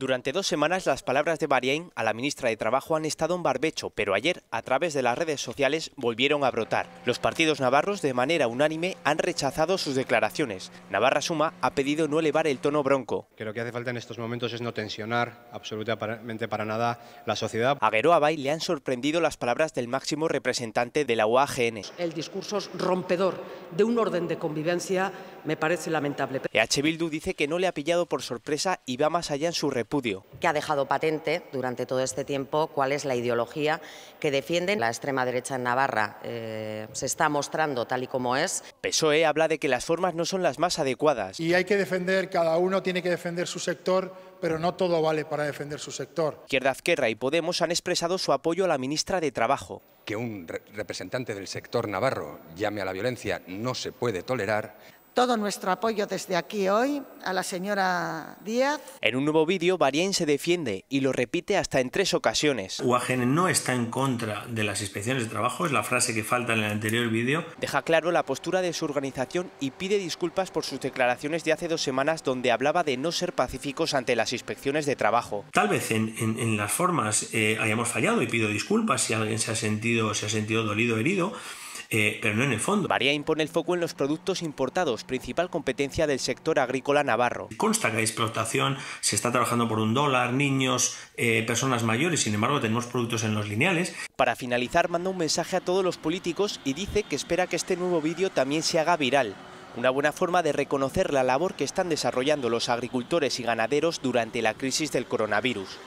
Durante dos semanas las palabras de Bahrein a la ministra de Trabajo han estado en barbecho, pero ayer, a través de las redes sociales, volvieron a brotar. Los partidos navarros, de manera unánime, han rechazado sus declaraciones. Navarra Suma ha pedido no elevar el tono bronco. Que lo que hace falta en estos momentos es no tensionar absolutamente para nada la sociedad. A Abay le han sorprendido las palabras del máximo representante de la UAGN. El discurso es rompedor de un orden de convivencia me parece lamentable. EH Bildu dice que no le ha pillado por sorpresa y va más allá en su que ha dejado patente durante todo este tiempo cuál es la ideología que defienden la extrema derecha en Navarra. Eh, se está mostrando tal y como es. PSOE habla de que las formas no son las más adecuadas. Y hay que defender, cada uno tiene que defender su sector pero no todo vale para defender su sector. Izquierda Azquerra y Podemos han expresado su apoyo a la ministra de Trabajo. Que un representante del sector navarro llame a la violencia no se puede tolerar todo nuestro apoyo desde aquí hoy a la señora Díaz. En un nuevo vídeo, Barien se defiende y lo repite hasta en tres ocasiones. UAGN no está en contra de las inspecciones de trabajo, es la frase que falta en el anterior vídeo. Deja claro la postura de su organización y pide disculpas por sus declaraciones de hace dos semanas donde hablaba de no ser pacíficos ante las inspecciones de trabajo. Tal vez en, las formas eh, hayamos fallado y pido disculpas si alguien se ha sentido, se ha sentido dolido, herido eh, pero no en el fondo. Varía impone el foco en los productos importados, principal competencia del sector agrícola navarro. Consta que la explotación, se está trabajando por un dólar, niños, eh, personas mayores, sin embargo tenemos productos en los lineales. Para finalizar, manda un mensaje a todos los políticos y dice que espera que este nuevo vídeo también se haga viral. Una buena forma de reconocer la labor que están desarrollando los agricultores y ganaderos durante la crisis del coronavirus.